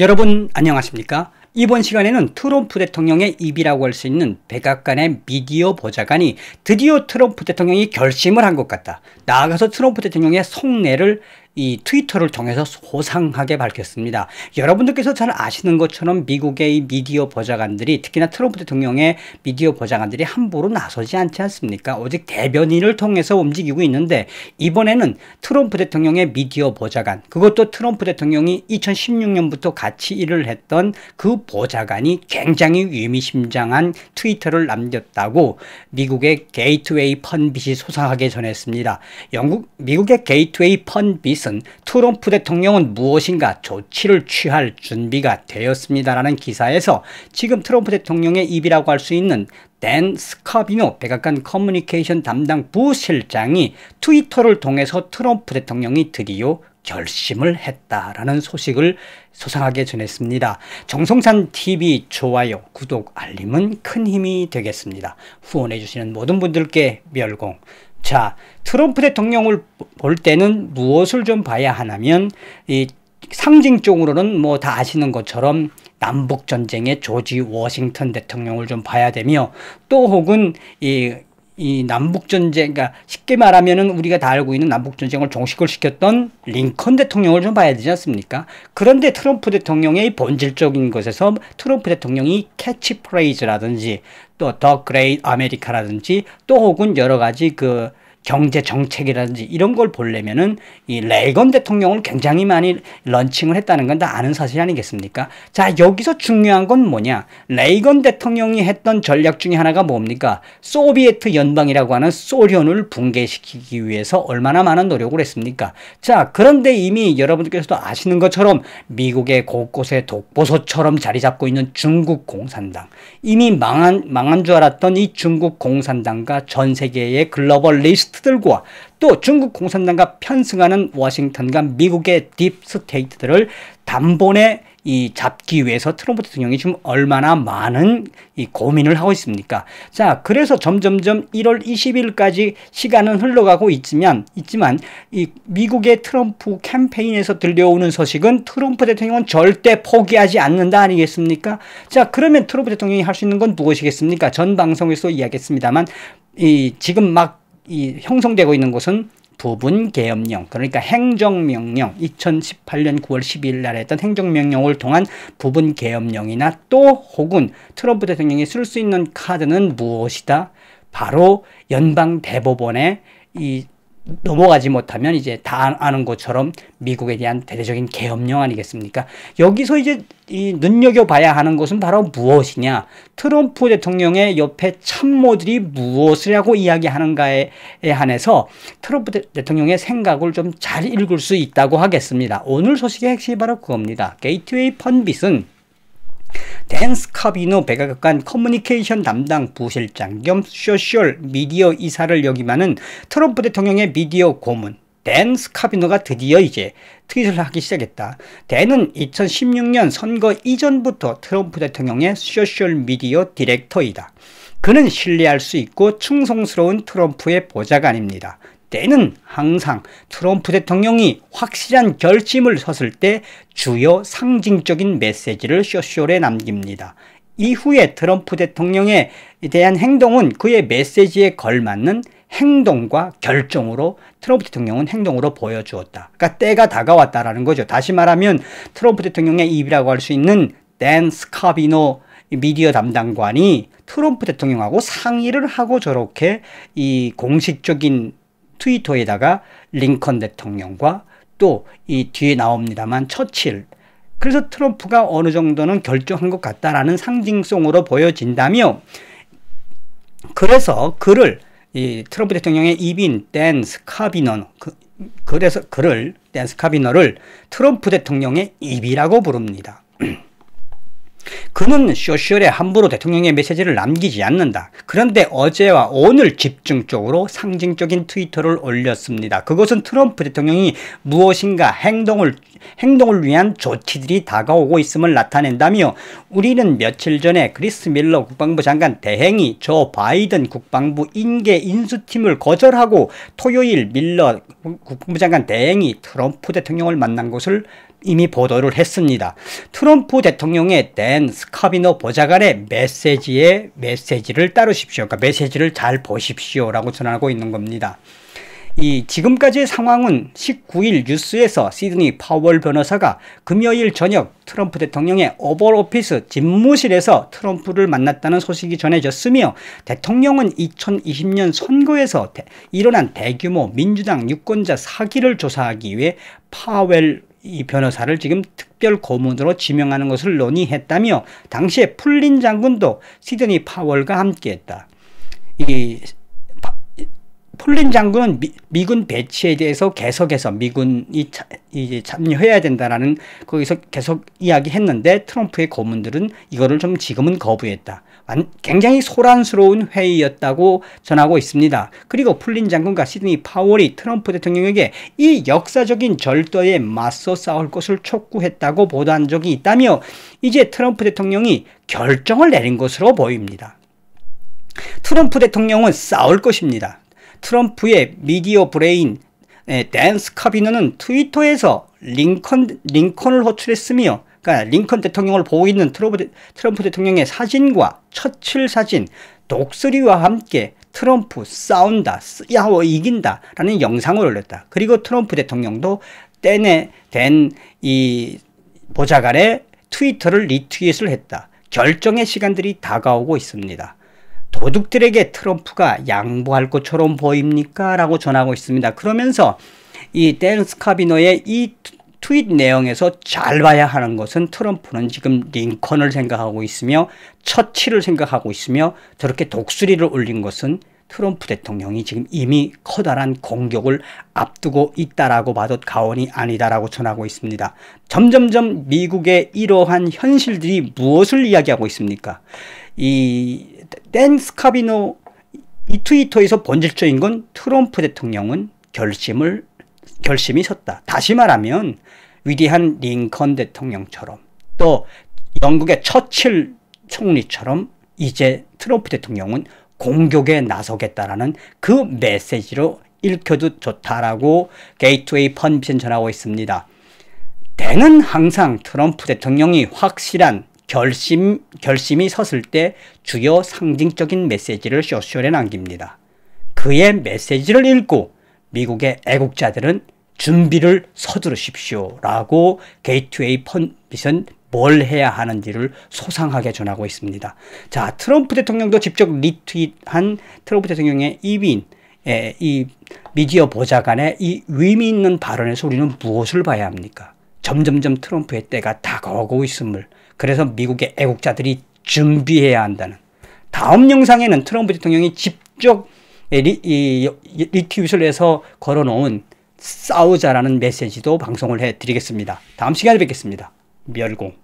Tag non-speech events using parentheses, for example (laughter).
여러분 안녕하십니까? 이번 시간에는 트럼프 대통령의 입이라고 할 수 있는 백악관의 미디어 보좌관이 드디어 트럼프 대통령이 결심을 한 것 같다. 나아가서 트럼프 대통령의 속내를 이 트위터를 통해서 소상하게 밝혔습니다. 여러분들께서 잘 아시는 것처럼 미국의 미디어 보좌관들이 특히나 트럼프 대통령의 미디어 보좌관들이 함부로 나서지 않지 않습니까? 오직 대변인을 통해서 움직이고 있는데 이번에는 트럼프 대통령의 미디어 보좌관 그것도 트럼프 대통령이 2016년부터 같이 일을 했던 그 보좌관이 굉장히 의미심장한 트위터를 남겼다고 미국의 게이트웨이 펀빗이 소상하게 전했습니다. 영국 미국의 게이트웨이 펀빗 것은 트럼프 대통령은 무엇인가 조치를 취할 준비가 되었습니다라는 기사에서 지금 트럼프 대통령의 입이라고 할 수 있는 댄 스카비노 백악관 커뮤니케이션 담당 부실장이 트위터를 통해서 트럼프 대통령이 드디어 결심을 했다라는 소식을 소상하게 전했습니다. 정성산 TV 좋아요, 구독, 알림은 큰 힘이 되겠습니다. 후원해주시는 모든 분들께 멸공, 자, 트럼프 대통령을 볼 때는 무엇을 좀 봐야 하냐면 이 상징적으로는 뭐 다 아시는 것처럼 남북 전쟁의 조지 워싱턴 대통령을 좀 봐야 되며 또 혹은 이이 남북 전쟁, 그러니까 쉽게 말하면은 우리가 다 알고 있는 남북 전쟁을 종식을 시켰던 링컨 대통령을 좀 봐야 되지 않습니까? 그런데 트럼프 대통령의 본질적인 것에서 트럼프 대통령이 캐치프레이즈라든지 또 더 그레이트 아메리카라든지 또 혹은 여러 가지 그 경제 정책이라든지 이런 걸 보려면은 이 레이건 대통령을 굉장히 많이 런칭을 했다는 건 다 아는 사실 아니겠습니까? 자, 여기서 중요한 건 뭐냐? 레이건 대통령이 했던 전략 중에 하나가 뭡니까? 소비에트 연방이라고 하는 소련을 붕괴시키기 위해서 얼마나 많은 노력을 했습니까? 자, 그런데 이미 여러분들께서도 아시는 것처럼 미국의 곳곳에 독보소처럼 자리 잡고 있는 중국 공산당. 이미 망한, 망한 줄 알았던 이 중국 공산당과 전 세계의 글로벌 리스트 탑리스트들과 또 중국 공산당과 편승하는 워싱턴과 미국의 딥스테이트들을 단번에 이 잡기 위해서 트럼프 대통령이 지금 얼마나 많은 이 고민을 하고 있습니까? 자, 그래서 점점점 1월 20일까지 시간은 흘러가고 있지만, 있지만 이 미국의 트럼프 캠페인에서 들려오는 소식은 트럼프 대통령은 절대 포기하지 않는다 아니겠습니까? 자, 그러면 트럼프 대통령이 할 수 있는 건 무엇이겠습니까? 전 방송에서 이야기했습니다만, 이 지금 막이 형성되고 있는 곳은 부분 계엄령 그러니까 행정명령 2018년 9월 12일 날 했던 행정명령을 통한 부분 계엄령이나 또 혹은 트럼프 대통령이 쓸 수 있는 카드는 무엇이다? 바로 연방 대법원의 이 넘어가지 못하면 이제 다 아, 아는 것처럼 미국에 대한 대대적인 개엄령 아니겠습니까? 여기서 이제 이 눈여겨봐야 하는 것은 바로 무엇이냐? 트럼프 대통령의 옆에 참모들이 무엇을 하고 이야기하는가에 한해서 트럼프 대통령의 생각을 좀 잘 읽을 수 있다고 하겠습니다. 오늘 소식의 핵심이 바로 그겁니다. 게이트웨이 펀빗은 댄스 카비노 백악관 커뮤니케이션 담당 부실장 겸쇼셜 미디어 이사를 역임하는 트럼프 대통령의 미디어 고문 댄 스카비노가 드디어 이제 트윗을 하기 시작했다. 댄은 2016년 선거 이전부터 트럼프 대통령의 소셜미디어 디렉터이다. 그는 신뢰할 수 있고 충성스러운 트럼프의 보좌관입니다. 때는 항상 트럼프 대통령이 확실한 결심을 섰을 때 주요 상징적인 메시지를 쇼쇼에 남깁니다. 이후에 트럼프 대통령에 대한 행동은 그의 메시지에 걸맞는 행동과 결정으로 트럼프 대통령은 행동으로 보여주었다. 그러니까 때가 다가왔다라는 거죠. 다시 말하면 트럼프 대통령의 입이라고 할 수 있는 댄 스카비노 미디어 담당관이 트럼프 대통령하고 상의를 하고 저렇게 이 공식적인 트위터에다가 링컨 대통령과 또 이 뒤에 나옵니다만 처칠 그래서 트럼프가 어느 정도는 결정한 것 같다라는 상징성으로 보여진다며 그래서 그를 이 트럼프 대통령의 입인 댄 스카비너 그, 그래서 그를 댄 스카비너를 트럼프 대통령의 입이라고 부릅니다. (clears throat) 그는 쇼셜에 함부로 대통령의 메시지를 남기지 않는다. 그런데 어제와 오늘 집중적으로 상징적인 트위터를 올렸습니다. 그것은 트럼프 대통령이 무엇인가 행동을 행동을 위한 조치들이 다가오고 있음을 나타낸다며 우리는 며칠 전에 크리스 밀러 국방부 장관 대행이 저 바이든 국방부 인계 인수팀을 거절하고 토요일 밀러 국방부 장관 대행이 트럼프 대통령을 만난 것을 이미 보도를 했습니다. 트럼프 대통령의 댄 스카비노 보좌관의 메시지에 메시지를 따르십시오. 그러니까 메시지를 잘 보십시오라고 전하고 있는 겁니다. 이 지금까지의 상황은 19일 뉴스에서 시드니 파월 변호사가 금요일 저녁 트럼프 대통령의 오벌 오피스 집무실에서 트럼프를 만났다는 소식이 전해졌으며 대통령은 2020년 선거에서 대, 일어난 대규모 민주당 유권자 사기를 조사하기 위해 파월 이 변호사를 지금 특별 고문으로 지명하는 것을 논의했다며 당시에 풀린 장군도 시드니 파월과 함께했다. 이 폴린 장군은 미, 군 배치에 대해서 계속해서 미군이 차, 이제 참여해야 된다라는 거기서 계속 이야기했는데 트럼프의 고문들은 이거를 좀 지금은 거부했다. 굉장히 소란스러운 회의였다고 전하고 있습니다. 그리고 폴린 장군과 시드니 파월이 트럼프 대통령에게 이 역사적인 절도에 맞서 싸울 것을 촉구했다고 보도한 적이 있다며 이제 트럼프 대통령이 결정을 내린 것으로 보입니다. 트럼프 대통령은 싸울 것입니다. 트럼프의 미디어 브레인 댄스 카비너는 트위터에서 링컨, 링컨을 호출했으며 그러니까 링컨 대통령을 보고 있는 트럼프, 트럼프 대통령의 사진과 처칠 사진, 독수리와 함께 트럼프 싸운다, 야호 이긴다 라는 영상을 올렸다. 그리고 트럼프 대통령도 때내 된이 보좌관의 트위터를 리트윗을 했다. 결정의 시간들이 다가오고 있습니다. 도둑들에게 트럼프가 양보할 것처럼 보입니까? 라고 전하고 있습니다. 그러면서 이 댄스 카비노의이 트윗 내용에서 잘 봐야 하는 것은 트럼프는 지금 링컨을 생각하고 있으며 처치를 생각하고 있으며 저렇게 독수리를 올린 것은 트럼프 대통령이 지금 이미 커다란 공격을 앞두고 있다라고 봐도 가언이 아니다라고 전하고 있습니다. 점점점 미국의 이러한 현실들이 무엇을 이야기하고 있습니까? 이 댄스 카비노 이 트위터에서 본질적인 건 트럼프 대통령은 결심을 결심이 섰다. 다시 말하면 위대한 링컨 대통령처럼 또 영국의 처칠 총리처럼 이제 트럼프 대통령은 공격에 나서겠다라는 그 메시지로 읽혀도 좋다라고 게이트웨이 펀비는 전하고 있습니다. 대는 항상 트럼프 대통령이 확실한 결심, 결심이 섰을 때 주요 상징적인 메시지를 쇼셜에 남깁니다. 그의 메시지를 읽고 미국의 애국자들은 준비를 서두르십시오. 라고 게이트웨이 펀빗은 뭘 해야 하는지를 소상하게 전하고 있습니다. 자, 트럼프 대통령도 직접 리트윗한 트럼프 대통령의 이민, 에, 이 미디어 보좌관의 이 의미 있는 발언에서 우리는 무엇을 봐야 합니까? 점점점 트럼프의 때가 다가오고 있음을 그래서 미국의 애국자들이 준비해야 한다는 다음 영상에는 트럼프 대통령이 직접 리, 이, 리트윗을 해서 걸어놓은 싸우자라는 메시지도 방송을 해드리겠습니다. 다음 시간에 뵙겠습니다. 멸공